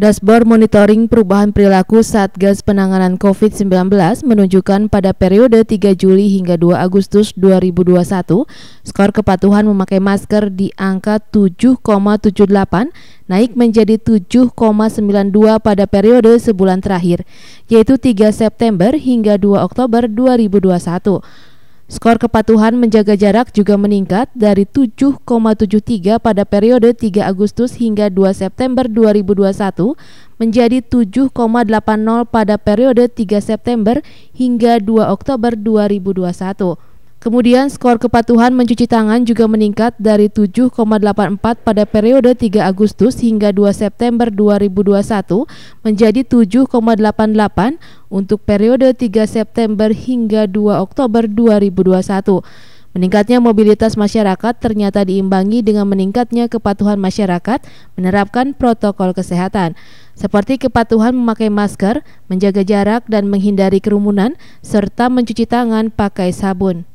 Dashboard monitoring perubahan perilaku Satgas Penanganan COVID-19 menunjukkan pada periode 3 Juli hingga 2 Agustus 2021, skor kepatuhan memakai masker di angka 7,78 naik menjadi 7,92 pada periode sebulan terakhir, yaitu 3 September hingga 2 Oktober 2021. Skor kepatuhan menjaga jarak juga meningkat dari 7,73 pada periode 3 Agustus hingga 2 September 2021 menjadi 7,80 pada periode 3 September hingga 2 Oktober 2021. Kemudian skor kepatuhan mencuci tangan juga meningkat dari 7,84 pada periode 3 Agustus hingga 2 September 2021 menjadi 7,88 untuk periode 3 September hingga 2 Oktober 2021. Meningkatnya mobilitas masyarakat ternyata diimbangi dengan meningkatnya kepatuhan masyarakat menerapkan protokol kesehatan seperti kepatuhan memakai masker, menjaga jarak dan menghindari kerumunan serta mencuci tangan pakai sabun.